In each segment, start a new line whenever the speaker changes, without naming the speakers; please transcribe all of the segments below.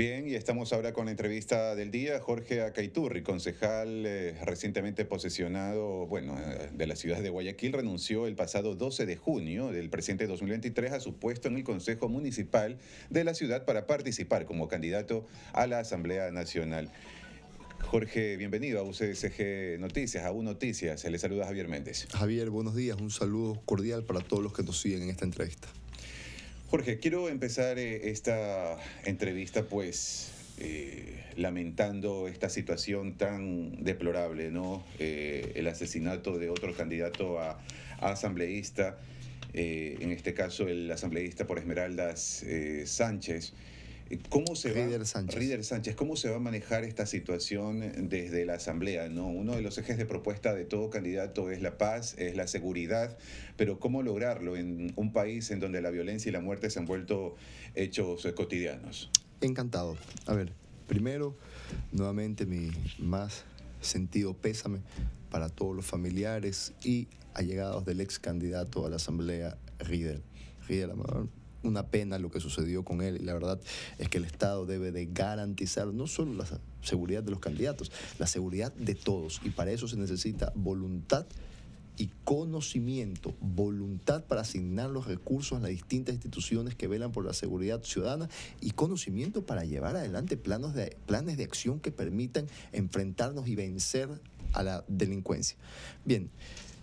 Bien, y estamos ahora con la entrevista del día. Jorge Acaiturri, concejal eh, recientemente posesionado, bueno, eh, de la ciudad de Guayaquil, renunció el pasado 12 de junio del presente 2023 a su puesto en el Consejo Municipal de la ciudad para participar como candidato a la Asamblea Nacional. Jorge, bienvenido a UCSG Noticias, a U Noticias. Se le saluda Javier Méndez. Javier, buenos días. Un saludo cordial para todos los que nos siguen en esta entrevista. Jorge, quiero empezar eh, esta entrevista pues eh, lamentando esta situación tan deplorable, ¿no? Eh, el asesinato de otro candidato a, a asambleísta, en este caso el asambleísta por Esmeraldas Sánchez. ¿Cómo se va, Sánchez. ¿cómo se va a manejar esta situación desde la Asamblea? No, uno de los ejes de propuesta de todo candidato es la paz, es la seguridad, pero ¿cómo lograrlo en un país en donde la violencia y la muerte se han vuelto hechos cotidianos?
Encantado. A ver, primero, nuevamente mi más sentido pésame para todos los familiares y allegados del ex candidato a la Asamblea, Ríder. Ríder Amador, una pena lo que sucedió con él y la verdad es que el Estado debe de garantizar no solo la seguridad de los candidatos, la seguridad de todos y para eso se necesita voluntad y conocimiento, voluntad para asignar los recursos a las distintas instituciones que velan por la seguridad ciudadana y conocimiento para llevar adelante planos de, planes de acción que permitan enfrentarnos y vencer a la delincuencia. Bien,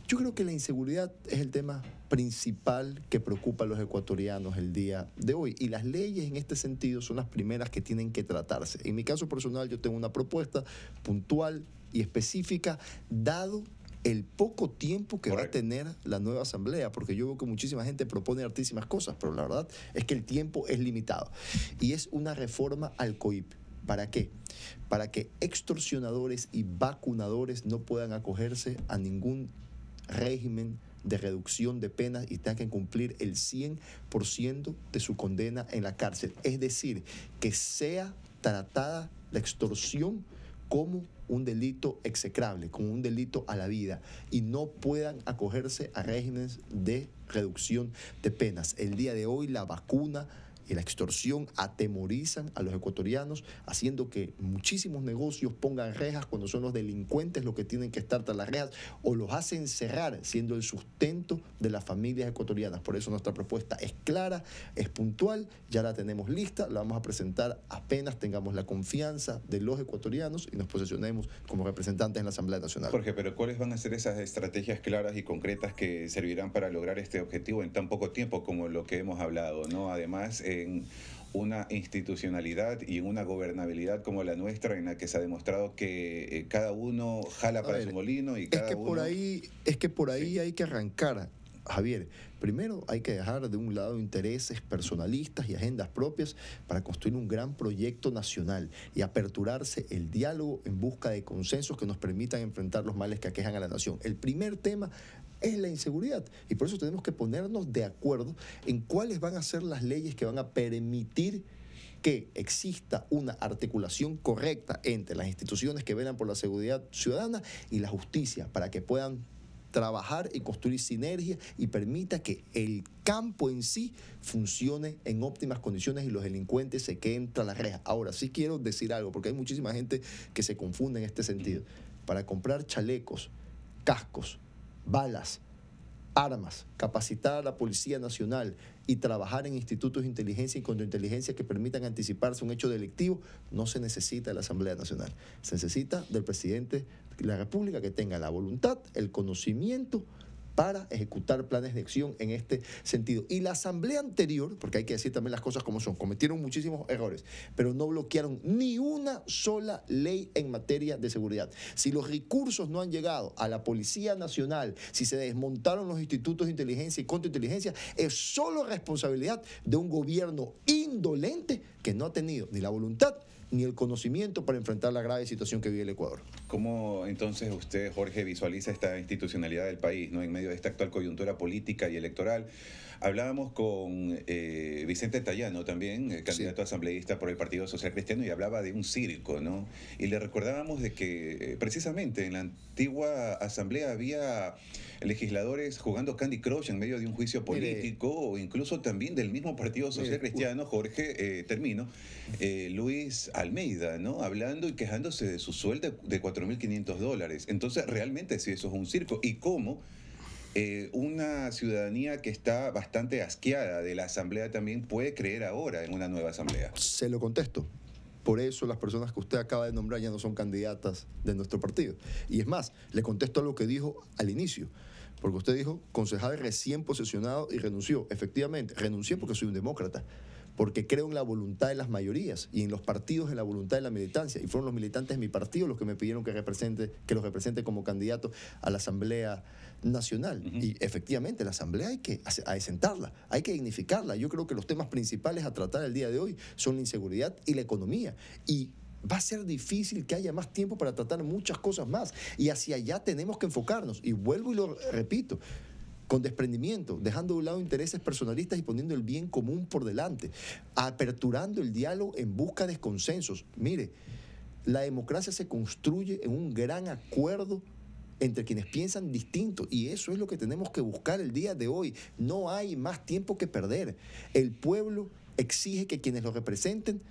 yo creo que la inseguridad es el tema principal que preocupa a los ecuatorianos el día de hoy. Y las leyes en este sentido son las primeras que tienen que tratarse. En mi caso personal yo tengo una propuesta puntual y específica, dado el poco tiempo que va a tener la nueva asamblea, porque yo veo que muchísima gente propone artísimas cosas, pero la verdad es que el tiempo es limitado. Y es una reforma al COIP. ¿Para qué? Para que extorsionadores y vacunadores no puedan acogerse a ningún régimen de reducción de penas y tengan que cumplir el 100% de su condena en la cárcel. Es decir, que sea tratada la extorsión como un delito execrable, como un delito a la vida, y no puedan acogerse a regímenes de reducción de penas. El día de hoy la vacuna y la extorsión atemorizan a los ecuatorianos, haciendo que muchísimos negocios pongan rejas cuando son los delincuentes los que tienen que estar tras las rejas o los hacen cerrar, siendo el sustento de las familias ecuatorianas. Por eso nuestra propuesta es clara, es puntual, ya la tenemos lista, la vamos a presentar apenas tengamos la confianza de los ecuatorianos y nos posicionemos como representantes en la Asamblea Nacional.
Jorge, pero ¿cuáles van a ser esas estrategias claras y concretas que servirán para lograr este objetivo en tan poco tiempo como lo que hemos hablado? ¿no? Además, eh, en una institucionalidad y en una gobernabilidad como la nuestra en la que se ha demostrado que eh, cada uno jala para su molino y cada que uno... por ahí
es que por ahí hay que arrancar Javier, primero hay que dejar de un lado intereses personalistas y agendas propias para construir un gran proyecto nacional y aperturarse el diálogo en busca de consensos que nos permitan enfrentar los males que aquejan a la nación. El primer tema es la inseguridad. Y por eso tenemos que ponernos de acuerdo en cuáles van a ser las leyes que van a permitir que exista una articulación correcta entre las instituciones que velan por la seguridad ciudadana y la justicia para que puedan trabajar y construir sinergia... y permita que el campo en sí funcione en óptimas condiciones y los delincuentes se queden tras las rejas. Ahora, sí quiero decir algo, porque hay muchísima gente que se confunde en este sentido. Para comprar chalecos, cascos, balas, armas, capacitar a la Policía Nacional y trabajar en institutos de inteligencia y contrainteligencia que permitan anticiparse un hecho delictivo, no se necesita de la Asamblea Nacional. Se necesita del presidente de la República que tenga la voluntad, el conocimiento para ejecutar planes de acción en este sentido. Y la asamblea anterior, porque hay que decir también las cosas como son, cometieron muchísimos errores, pero no bloquearon ni una sola ley en materia de seguridad. Si los recursos no han llegado a la Policía Nacional, si se desmontaron los institutos de inteligencia y contrainteligencia, es solo responsabilidad de un gobierno indolente que no ha tenido ni la voluntad ni el conocimiento
para enfrentar la grave situación que vive el Ecuador. ¿Cómo entonces usted, Jorge, visualiza esta institucionalidad del país ¿no? en medio de esta actual coyuntura política y electoral? Hablábamos con eh, Vicente Tallano también, eh, candidato asambleísta por el Partido Social Cristiano, y hablaba de un circo, ¿no? Y le recordábamos de que eh, precisamente en la antigua asamblea había legisladores jugando Candy Crush en medio de un juicio político o incluso también del mismo Partido Social Cristiano, Jorge, eh, termino, Luis Almeida, ¿no? Hablando y quejándose de su sueldo de 4.500 dólares. Entonces, realmente si eso es un circo. ¿Y cómo? Eh, una ciudadanía que está bastante asqueada de la asamblea también puede creer ahora en una nueva asamblea. Se lo contesto. Por eso las personas que usted acaba de nombrar ya no son candidatas de
nuestro partido. Y es más, le contesto a lo que dijo al inicio. Porque usted dijo, concejal recién posesionado y renunció. Efectivamente, renuncié porque soy un demócrata porque creo en la voluntad de las mayorías y en los partidos en la voluntad de la militancia. Y fueron los militantes de mi partido los que me pidieron que, represente, que los represente como candidato a la Asamblea Nacional. Y efectivamente, la Asamblea hay que asentarla, hay que dignificarla. Yo creo que los temas principales a tratar el día de hoy son la inseguridad y la economía. Y va a ser difícil que haya más tiempo para tratar muchas cosas más. Y hacia allá tenemos que enfocarnos. Y vuelvo y lo repito, con desprendimiento, dejando de un lado intereses personalistas y poniendo el bien común por delante, aperturando el diálogo en busca de consensos. Mire, la democracia se construye en un gran acuerdo entre quienes piensan distinto y eso es lo que tenemos que buscar el día de hoy. No hay más tiempo que perder. El pueblo exige que quienes lo representen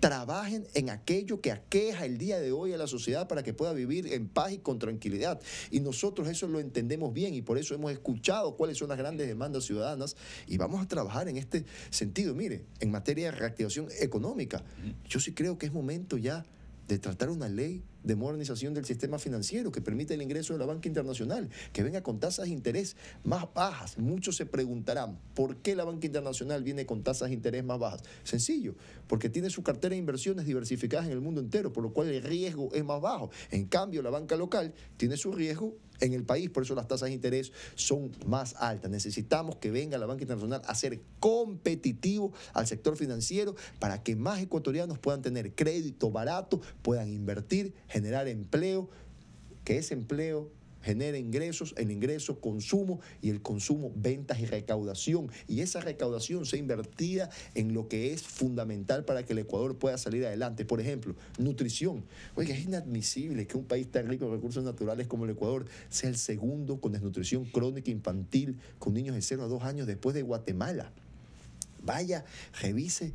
trabajen en aquello que aqueja el día de hoy a la sociedad para que pueda vivir en paz y con tranquilidad. Y nosotros eso lo entendemos bien y por eso hemos escuchado cuáles son las grandes demandas ciudadanas y vamos a trabajar en este sentido. Mire, en materia de reactivación económica, yo sí creo que es momento ya de tratar una ley de modernización del sistema financiero que permite el ingreso de la banca internacional, que venga con tasas de interés más bajas. Muchos se preguntarán, ¿por qué la banca internacional viene con tasas de interés más bajas? Sencillo, porque tiene su cartera de inversiones diversificadas en el mundo entero, por lo cual el riesgo es más bajo. En cambio, la banca local tiene su riesgo en el país, por eso las tasas de interés son más altas. Necesitamos que venga la banca internacional a ser competitivo al sector financiero para que más ecuatorianos puedan tener crédito barato, puedan invertir, generar empleo, que ese empleo genera ingresos, el ingreso consumo y el consumo ventas y recaudación. Y esa recaudación sea invertida en lo que es fundamental para que el Ecuador pueda salir adelante. Por ejemplo, nutrición. Oiga, es inadmisible que un país tan rico en recursos naturales como el Ecuador sea el segundo con desnutrición crónica infantil con niños de 0 a 2 años después de Guatemala. Vaya, revise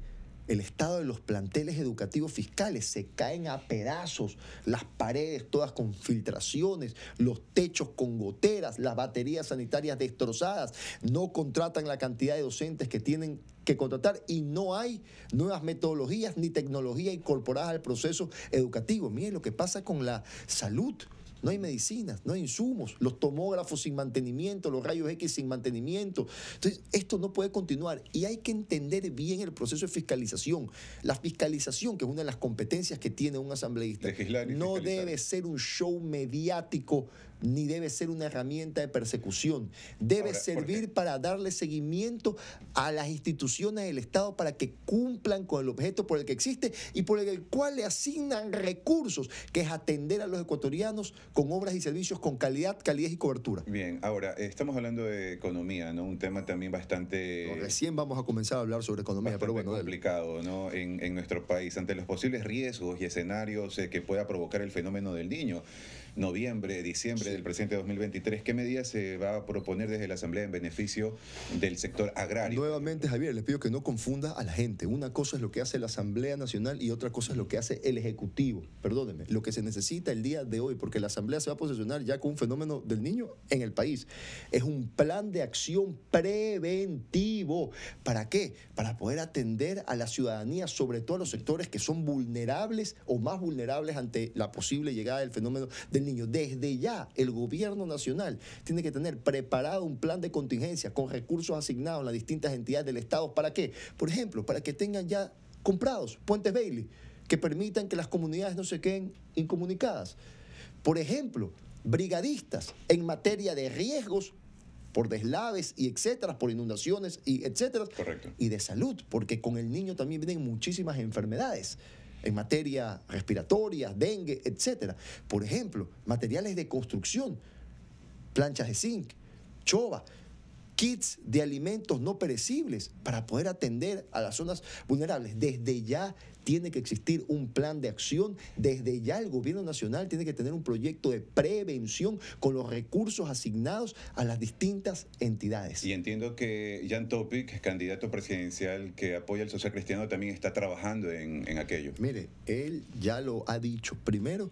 el estado de los planteles educativos fiscales. Se caen a pedazos las paredes todas con filtraciones, los techos con goteras, las baterías sanitarias destrozadas. No contratan la cantidad de docentes que tienen que contratar y no hay nuevas metodologías ni tecnología incorporadas al proceso educativo. Miren lo que pasa con la salud. No hay medicinas, no hay insumos, los tomógrafos sin mantenimiento, los rayos X sin mantenimiento. Entonces, esto no puede continuar y hay que entender bien el proceso de fiscalización. La fiscalización, que es una de las competencias que tiene un asambleísta, no debe ser un show mediático ni debe ser una herramienta de persecución. Debe servir para darle seguimiento a las instituciones del Estado para que cumplan con el objeto por el que existe y por el cual le asignan recursos, que es atender a los
ecuatorianos con obras y servicios con calidad, calidez y cobertura. Bien, ahora eh, estamos hablando de economía, ¿no? Un tema también bastante... recién vamos a comenzar a hablar sobre economía, pero bueno... complicado, ¿no? en, nuestro país, ante los posibles riesgos y escenarios eh, que pueda provocar el fenómeno del niño noviembre, diciembre del presente 2023, ¿qué medidas se va a proponer desde la Asamblea en beneficio del sector agrario? Nuevamente, Javier, le pido que no confunda a la gente. Una cosa es lo que
hace la Asamblea Nacional y otra cosa es lo que hace el Ejecutivo. Perdóneme, lo que se necesita el día de hoy, porque la Asamblea se va a posicionar ya con un fenómeno del niño en el país, es un plan de acción preventivo. ¿Para qué? Para poder atender a la ciudadanía, sobre todo a los sectores que son vulnerables o más vulnerables ante la posible llegada del fenómeno del niño. Desde ya el gobierno nacional tiene que tener preparado un plan de contingencia con recursos asignados a las distintas entidades del Estado. ¿Para qué? Por ejemplo, para que tengan ya comprados puentes Bailey que permitan que las comunidades no se queden incomunicadas. Por ejemplo, brigadistas en materia de riesgos por deslaves y etcétera, por inundaciones y etcétera, y de salud, porque con el niño también vienen muchísimas enfermedades en materia respiratoria, dengue, etc. Por ejemplo, materiales de construcción, planchas de zinc, chova kits de alimentos no perecibles para poder atender a las zonas vulnerables. Desde ya tiene que existir un plan de acción, desde ya el gobierno nacional tiene que tener un proyecto de prevención con los recursos asignados a las distintas entidades.
Y entiendo que Jan Topic, candidato presidencial que apoya al social cristiano, también está trabajando en, en aquello.
Mire, él ya lo ha dicho. Primero,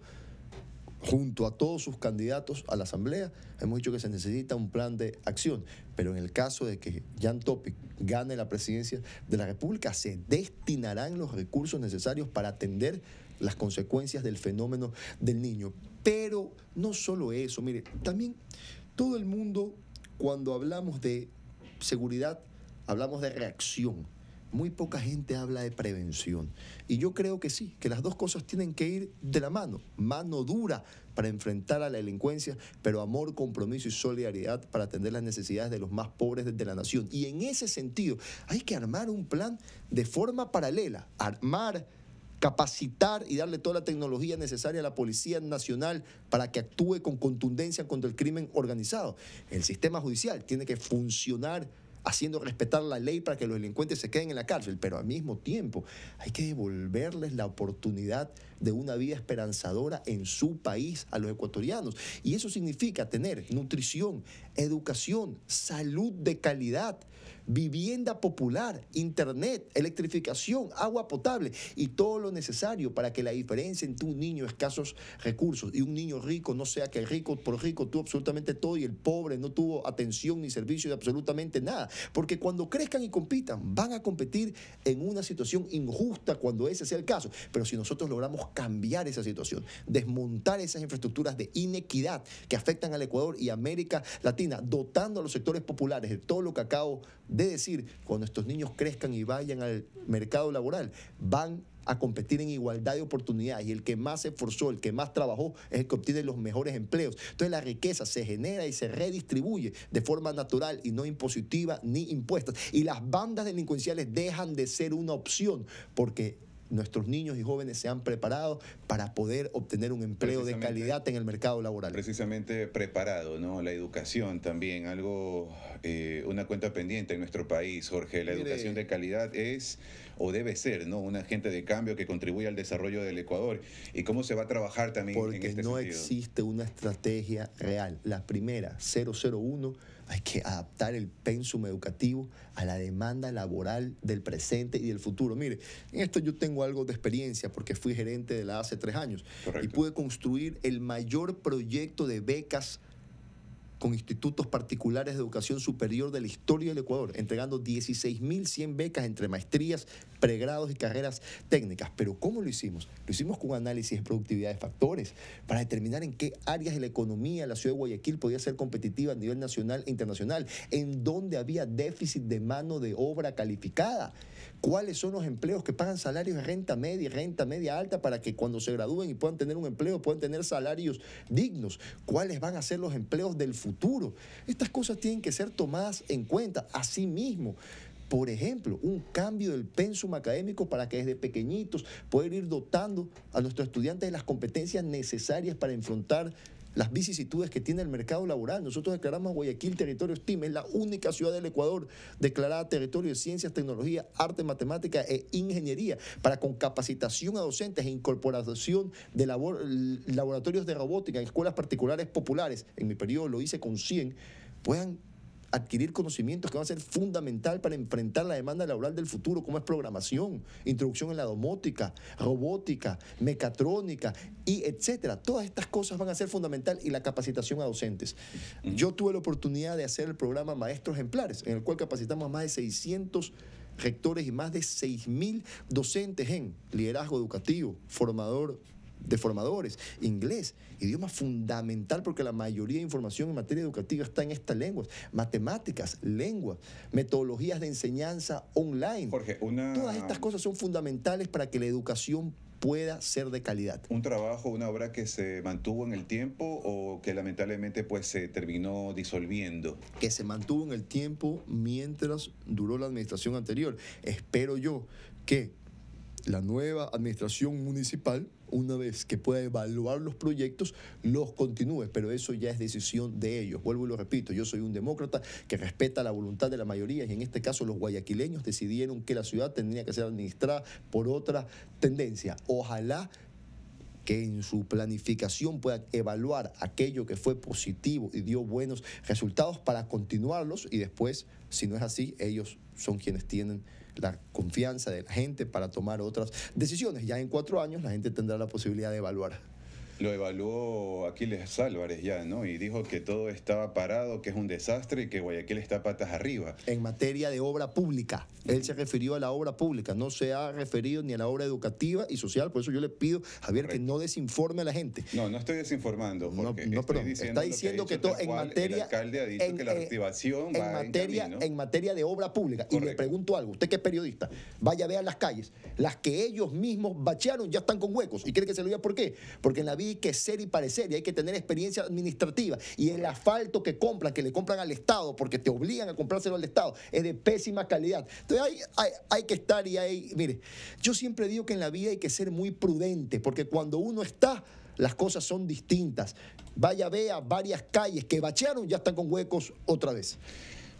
junto a todos sus candidatos a la Asamblea, hemos dicho que se necesita un plan de acción. Pero en el caso de que Jan Topic gane la presidencia de la República, se destinarán los recursos necesarios para atender las consecuencias del fenómeno del niño. Pero no solo eso, mire, también todo el mundo, cuando hablamos de seguridad, hablamos de reacción muy poca gente habla de prevención. Y yo creo que sí, que las dos cosas tienen que ir de la mano. Mano dura para enfrentar a la delincuencia, pero amor, compromiso y solidaridad para atender las necesidades de los más pobres de la nación. Y en ese sentido, hay que armar un plan de forma paralela. Armar capacitar y darle toda la tecnología necesaria a la Policía Nacional para que actúe con contundencia contra el crimen organizado. El sistema judicial tiene que funcionar haciendo respetar la ley para que los delincuentes se queden en la cárcel, pero al mismo tiempo hay que devolverles la oportunidad de una vida esperanzadora en su país a los ecuatorianos. Y eso significa tener nutrición, educación, salud de calidad, vivienda popular, internet, electrificación, agua potable y todo lo necesario para que la diferencia entre un niño escasos recursos y un niño rico no sea que el rico por rico tuvo absolutamente todo y el pobre no tuvo atención ni servicio de absolutamente nada. Porque cuando crezcan y compitan, van a competir en una situación injusta cuando ese sea el caso. Pero si nosotros logramos cambiar esa situación, desmontar esas infraestructuras de inequidad que afectan al Ecuador y América Latina, dotando a los sectores populares de todo lo que acabo de de decir, cuando estos niños crezcan y vayan al mercado laboral, van a competir en igualdad de oportunidades y el que más se esforzó, el que más trabajó es el que obtiene los mejores empleos. Entonces la riqueza se genera y se redistribuye de forma natural y no impositiva ni impuesta. Y las bandas delincuenciales dejan de ser una opción porque nuestros niños y jóvenes se han preparado para poder obtener un empleo de
calidad en el mercado laboral. Precisamente preparado, ¿no? La educación también, algo, eh, una cuenta pendiente en nuestro país, Jorge. La educación de calidad es o debe ser, ¿no? Un agente de cambio que contribuye al desarrollo del Ecuador. ¿Y cómo se va a trabajar también porque en este no existe
una estrategia real. La primera, 001 hay que adaptar el pensum educativo a la demanda laboral del presente y del futuro. Mire, en esto yo tengo algo de experiencia porque fui gerente de la hace tres años y pude construir el mayor proyecto de becas con institutos particulares de educación superior de la historia del Ecuador, entregando 16.100 becas entre maestrías, pregrados y carreras técnicas. Pero ¿cómo lo hicimos? Lo hicimos con análisis de productividad de factores para determinar en qué áreas de la economía la ciudad de Guayaquil podía ser competitiva a nivel nacional e internacional, en dónde había déficit de mano de obra calificada, cuáles son los empleos que pagan salarios de renta media y renta media alta para que cuando se gradúen y puedan tener un empleo, puedan tener salarios dignos, cuáles van a ser los empleos del futuro estas cosas tienen que ser tomadas en cuenta. Asimismo, por ejemplo, un cambio del pensum académico para que desde pequeñitos puedan ir dotando a nuestros estudiantes de las competencias necesarias para enfrentar las vicisitudes que tiene el mercado laboral. Nosotros declaramos Guayaquil territorio STEAM, es la única ciudad del Ecuador declarada territorio de ciencias, tecnología, arte, matemática e ingeniería, para con capacitación a docentes e incorporación de laboratorios de robótica en escuelas particulares populares, en mi periodo lo hice con 100, puedan adquirir conocimientos que van a ser fundamental para enfrentar la demanda laboral del futuro, como es programación, introducción en la domótica, robótica, mecatrónica y etcétera. Todas estas cosas van a ser fundamental y la capacitación a docentes. Yo tuve la oportunidad de hacer el programa Maestros Ejemplares, en el cual capacitamos a más de 600 rectores y más de 6.000 docentes en liderazgo educativo, formador de formadores, inglés, idioma fundamental porque la mayoría de información en materia educativa está en estas lenguas, matemáticas, lenguas, metodologías de enseñanza online. Jorge, una... Todas estas cosas son fundamentales para que la educación pueda ser de calidad.
¿Un trabajo, una obra que se mantuvo en el tiempo o que lamentablemente pues se terminó disolviendo? Que se mantuvo en el tiempo
mientras duró la administración anterior. Espero yo que la nueva administración municipal, una vez que pueda evaluar los proyectos, los continúe, pero eso ya es decisión de ellos. Vuelvo y lo repito, yo soy un demócrata que respeta la voluntad de la mayoría y en este caso los guayaquileños decidieron que la ciudad tendría que ser administrada por otra tendencia. Ojalá que en su planificación puedan evaluar aquello que fue positivo y dio buenos resultados para continuarlos y después, si no es así, ellos son quienes tienen la confianza de la gente para tomar otras decisiones. Ya en cuatro años la gente tendrá la
posibilidad de evaluar lo evaluó Aquiles Álvarez ya, ¿no? Y dijo que todo estaba parado, que es un desastre y que Guayaquil está patas arriba.
En materia de obra
pública, él se refirió a la obra pública, no se ha referido ni a
la obra educativa y social, por eso yo le pido, Javier, que no desinforme a la gente. No, no estoy desinformando,
porque está diciendo que, todo en materia... El alcalde ha dicho que la eh, reactivación en, va materia, en, en,
materia de obra pública. Y le pregunto algo, usted que es periodista, vaya a ver las calles, las que ellos mismos bachearon ya están con huecos. ¿Y quiere que se lo diga por qué? Porque en la vida que ser y parecer y hay que tener experiencia administrativa. Y el asfalto que compran, que le compran al Estado, porque te obligan a comprárselo al Estado, es de pésima calidad. Entonces hay, que estar y hay, mire, yo siempre digo que en la vida hay que ser muy prudente, porque cuando uno está, las cosas son distintas.
Vaya, vea varias calles que bachearon, ya están con huecos otra vez.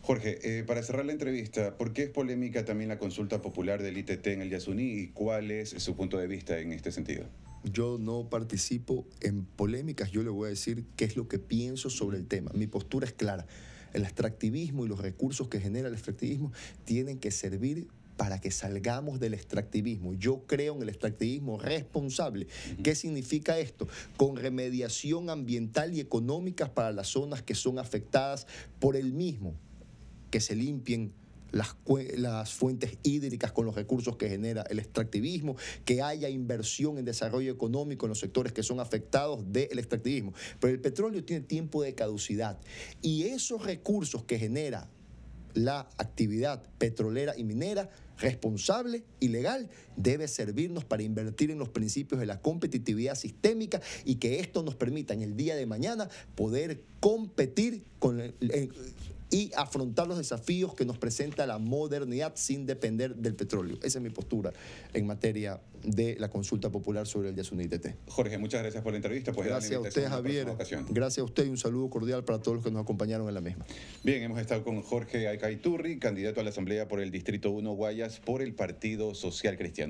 Jorge, eh, para cerrar la entrevista, ¿por qué es polémica también la consulta popular del ITT en el Yasuní y cuál es su punto de vista en este sentido?
yo no participo en polémicas, yo le voy a decir qué es lo que pienso sobre el tema. Mi postura es clara. El extractivismo y los recursos que genera el extractivismo tienen que servir para que salgamos del extractivismo. Yo creo en el extractivismo responsable. ¿Qué significa esto? Con remediación ambiental y económica para las zonas que son afectadas por el mismo, que se limpien las, fuentes hídricas con los recursos que genera el extractivismo, que haya inversión en desarrollo económico en los sectores que son afectados del extractivismo. Pero el petróleo tiene tiempo de caducidad y esos recursos que genera la actividad petrolera y minera responsable y legal debe servirnos para invertir en los principios de la competitividad sistémica y que esto nos permita en el día de mañana poder competir con, el. Eh, y afrontar los desafíos que nos presenta la modernidad sin depender del petróleo. Esa es mi postura en materia de la consulta popular sobre el Yasuní TT.
Jorge, muchas gracias por la entrevista. Pues gracias a usted, Javier. Gracias a usted y un saludo cordial para todos los que nos acompañaron en la misma. Bien, hemos estado con Jorge Alcaiturri, candidato a la Asamblea por el Distrito 1 Guayas por el Partido Social Cristiano.